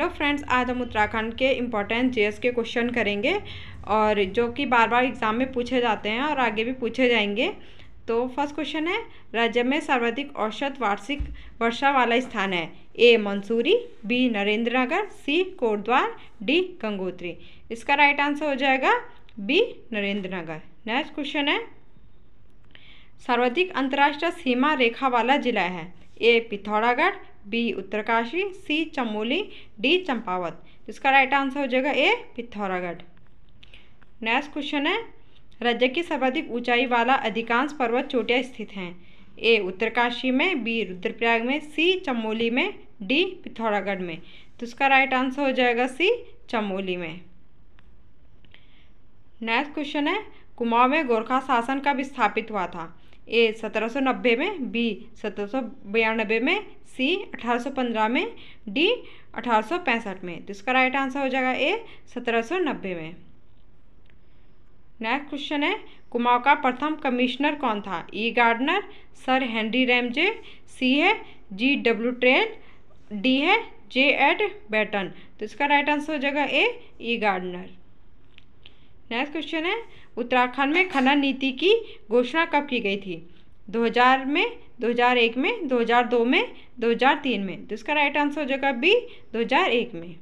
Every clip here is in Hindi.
हेलो फ्रेंड्स आज हम उत्तराखंड के इम्पोर्टेंट जेएस के क्वेश्चन करेंगे और जो कि बार बार एग्ज़ाम में पूछे जाते हैं और आगे भी पूछे जाएंगे तो फर्स्ट क्वेश्चन है राज्य में सर्वाधिक औसत वार्षिक वर्षा वाला स्थान है A Mussoorie B Narendra Nagar C Kotdwar D Gangotri इसका राइट आंसर हो जाएगा B Narendra Nagar next question है सर्वाधिक अंतर्राष्ट्रीय सीमा रेखा वाला जिला है A Pithoragarh B Uttarkashi C Chamoli D Champawat इसका राइट आंसर हो जाएगा ए पिथौरागढ़ नेक्स्ट क्वेश्चन है राज्य की सर्वाधिक ऊंचाई वाला अधिकांश पर्वत चोटियाँ स्थित हैं ए उत्तरकाशी में बी रुद्रप्रयाग में सी चमोली में डी पिथौरागढ़ में तो इसका राइट आंसर हो जाएगा सी चमोली में नेक्स्ट क्वेश्चन है कुमाऊं में गोरखा शासन कब स्थापित हुआ था ए नब्बे में बी बयानबे में सी पंद्रह में डी पैंसठ में तो इसका राइट आंसर हो जाएगा ए नब्बे में नेक्स्ट क्वेश्चन है कुमाऊं का प्रथम कमिश्नर कौन था E e Gardner sir Henry Ramsay C है जी डब्ल्यू ट्रेन डी है जे एड बैटन तो इसका राइट आंसर हो जाएगा A E e Gardner next question है उत्तराखंड में खनन नीति की घोषणा कब की गई थी 2000 में 2001 में 2002 में 2003 में तो इसका राइट आंसर हो जाएगा बी 2001 में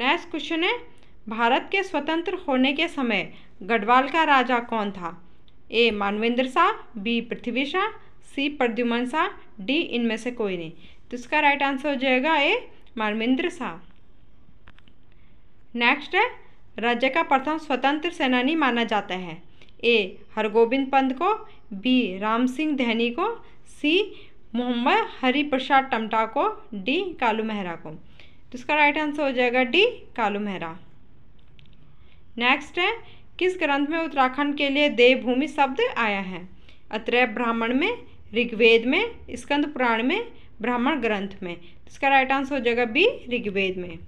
नेक्स्ट क्वेश्चन है भारत के स्वतंत्र होने के समय गढ़वाल का राजा कौन था A Manvendra Shah B Prithvi Shah C Pradyuman Shah D इनमें से कोई नहीं तो इसका राइट आंसर हो जाएगा ए मानवेंद्र शाह नेक्स्ट है राज्य का प्रथम स्वतंत्र सेनानी माना जाता है ए हरगोविंद पंत को बी राम सिंह धैनी को सी मोहम्मद हरिप्रसाद टमटा को डी कालू मेहरा को तो इसका राइट आंसर हो जाएगा डी कालू मेहरा नेक्स्ट है किस ग्रंथ में उत्तराखंड के लिए देवभूमि शब्द आया है अत्रय ब्राह्मण में ऋग्वेद में स्कंद पुराण में ब्राह्मण ग्रंथ में तो इसका राइट आंसर हो जाएगा बी ऋग्वेद में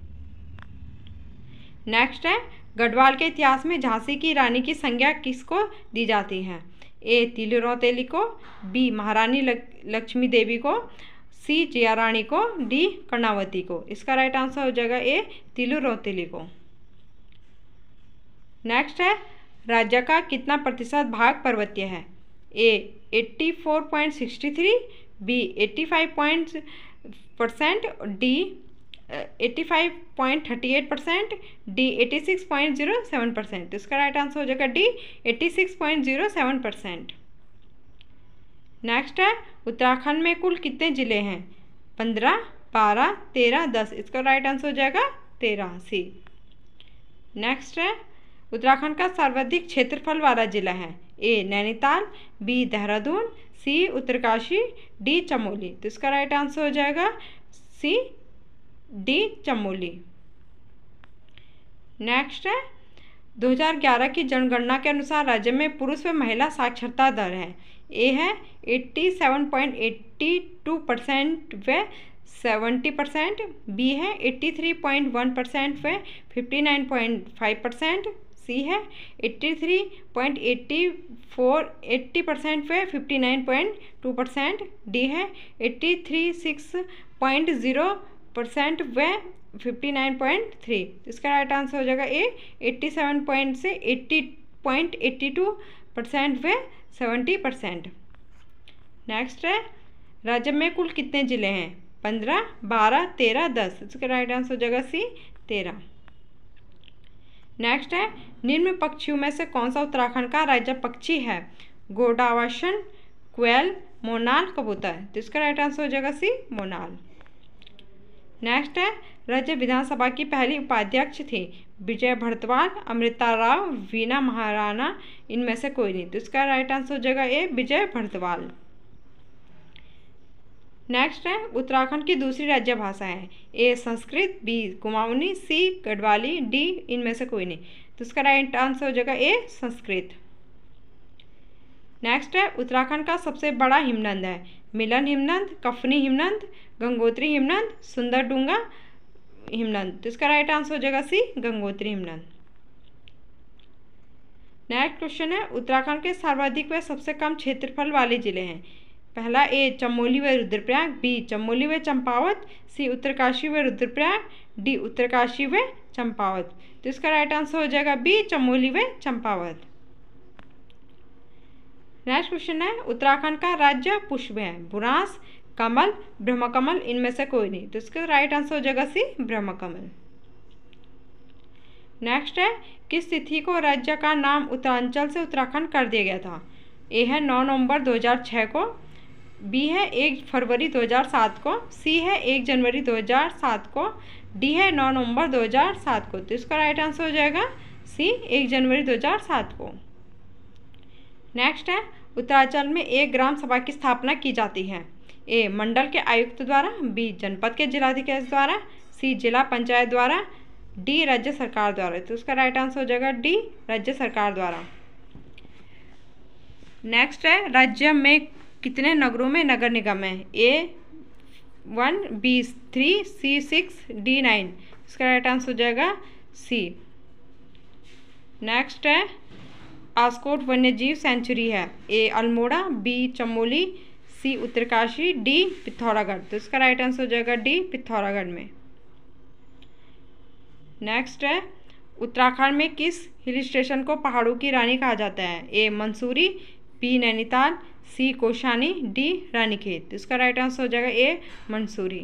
नेक्स्ट है गढ़वाल के इतिहास में झांसी की रानी की संज्ञा किसको दी जाती है ए रौतेली को बी महारानी लक, लक्ष्मी देवी को सी जिया रानी को डी कर्णावती को इसका राइट आंसर हो जाएगा ए रौतेली को नेक्स्ट है राज्य का कितना प्रतिशत भाग पर्वतीय है A 84.63 B 85 point percent D eighty five point thirty eight percent D eighty six point zero seven percent तो इसका राइट आंसर हो जाएगा D eighty six point zero seven percent next है उत्तराखंड में कुल कितने ज़िले हैं पंद्रह बारह तेरह दस इसका राइट आंसर हो जाएगा तेरह सी नेक्स्ट है उत्तराखंड का सर्वाधिक क्षेत्रफल वाला जिला है A Nainital B Dehradun C Uttarkashi D Chamoli तो इसका राइट आंसर हो जाएगा सी डी चमोली नेक्स्ट है 2011 की जनगणना के अनुसार राज्य में पुरुष व महिला साक्षरता दर है ए है 87.82 परसेंट व 70 परसेंट बी है 83.1 परसेंट व 59.5 परसेंट सी है 83.84 80 परसेंट व 59.2 परसेंट डी है 83.6.0 परसेंट वह फिफ्टी नाइन पॉइंट थ्री इसका राइट आंसर हो जाएगा ए एट्टी सेवन पॉइंट से eighty point eighty two percent वह सेवेंटी परसेंट नेक्स्ट है राज्य में कुल कितने ज़िले हैं पंद्रह बारह तेरह दस इसका राइट आंसर हो जाएगा सी तेरह नेक्स्ट है निम्न पक्षियों में से कौन सा उत्तराखंड का राज्य पक्षी है गोडावाशन क्वेल मोनाल कबूतर तो इसका राइट आंसर हो जाएगा सी मोनाल नेक्स्ट है राज्य विधानसभा की पहली उपाध्यक्ष थी विजय भरतवाल अमृता राव वीना महाराणा इनमें से कोई नहीं तो इसका राइट आंसर हो जाएगा ए विजय भरतवाल नेक्स्ट है उत्तराखंड की दूसरी राज्य भाषा है A Sanskrit B Kumaoni C Garhwali D इनमें से कोई नहीं तो इसका राइट आंसर हो जाएगा ए संस्कृत नेक्स्ट है उत्तराखंड का सबसे बड़ा हिमनंद है मिलन हिमनंद कफनी हिमनंद गंगोत्री हिमनंद सुंदर डूंगा हिमनंद तो इसका राइट आंसर हो जाएगा सी गंगोत्री हिमनंद नेक्स्ट क्वेश्चन है उत्तराखंड के सर्वाधिक व सबसे कम क्षेत्रफल वाले जिले हैं पहला ए चमोली व रुद्रप्रयाग बी चमोली व चंपावत सी उत्तरकाशी व रुद्रप्रयाग डी उत्तरकाशी व चंपावत तो इसका राइट आंसर हो जाएगा बी चमोली व चंपावत नेक्स्ट क्वेश्चन है उत्तराखंड का राज्य पुष्प है बुरास कमल ब्रह्मकमल इनमें से कोई नहीं तो इसका राइट आंसर हो जाएगा सी ब्रह्मकमल नेक्स्ट है किस तिथि को राज्य का नाम उत्तरांचल से उत्तराखंड कर दिया गया था ए है नौ नवंबर 2006 को बी है एक फरवरी 2007 को सी है एक जनवरी 2007 को डी है नौ नवंबर 2007 को तो इसका राइट आंसर हो जाएगा सी एक जनवरी 2007 को नेक्स्ट है उत्तरांचल में एक ग्राम सभा की स्थापना की जाती है ए मंडल के आयुक्त द्वारा बी जनपद के जिलाधिकारी द्वारा सी जिला पंचायत द्वारा डी राज्य सरकार द्वारा तो उसका राइट आंसर हो जाएगा डी राज्य सरकार द्वारा नेक्स्ट है राज्य में कितने नगरों में नगर निगम है A one B three C six D nine इसका राइट आंसर हो जाएगा सी नेक्स्ट है आस्कोट वन्यजीव सेंचुरी है A Almora B Chamoli C Uttarkashi D Pithoragarh तो इसका राइट आंसर हो जाएगा डी पिथौरागढ़ में नेक्स्ट है उत्तराखंड में किस हिल स्टेशन को पहाड़ों की रानी कहा जाता है A Mussoorie B Nainital C Kausani D Ranikhet तो इसका राइट आंसर हो जाएगा ए मंसूरी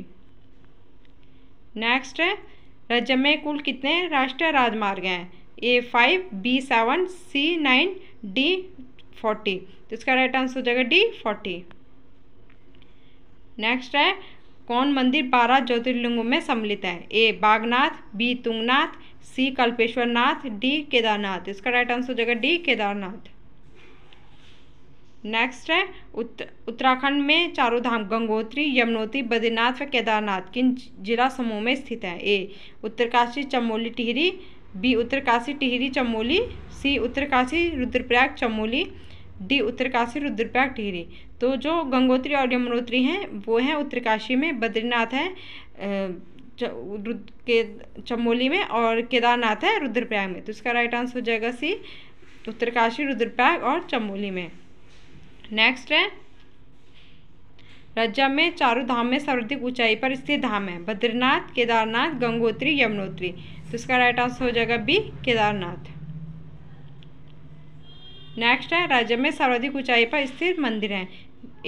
नेक्स्ट है राज्य में कुल कितने राष्ट्रीय राजमार्ग हैं A five B seven C nine D forty तो इसका राइट आंसर हो जाएगा डी फोर्टी नेक्स्ट है कौन मंदिर बारह ज्योतिर्लिंगों में सम्मिलित है A Bagnath B Tungnath C Kalpeshwar Nath D Kedarnath इसका राइट आंसर हो जाएगा डी केदारनाथ नेक्स्ट है उत्तराखंड में चारों धाम गंगोत्री यमुनोत्री बद्रीनाथ व केदारनाथ किन जिला समूह में स्थित है A Uttarkashi Chamoli Tehri B Uttarkashi Tehri Chamoli C Uttarkashi Rudraprayag Chamoli D Uttarkashi Rudraprayag Tehri तो जो गंगोत्री और यमुनोत्री हैं वो हैं उत्तरकाशी में बद्रीनाथ है के चमोली में और केदारनाथ है रुद्रप्रयाग में तो इसका राइट आंसर हो जाएगा सी उत्तरकाशी रुद्रप्रयाग और चमोली में नेक्स्ट है रज्जा में चारों धाम में सर्वाधिक ऊंचाई पर स्थित धाम है बद्रीनाथ केदारनाथ गंगोत्री यमुनोत्री तो इसका राइट आंसर हो जाएगा बी केदारनाथ नेक्स्ट है राज्य में सर्वाधिक ऊंचाई पर स्थित मंदिर हैं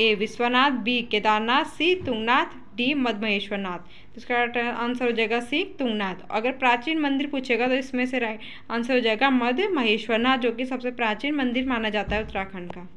A Vishwanath B Kedarnath C Tungnath D Madhmeshwarnath तो इसका आंसर हो जाएगा सी तुंगनाथ अगर प्राचीन मंदिर पूछेगा तो इसमें से राइट आंसर हो जाएगा मध महेश्वरनाथ जो कि सबसे प्राचीन मंदिर माना जाता है उत्तराखंड का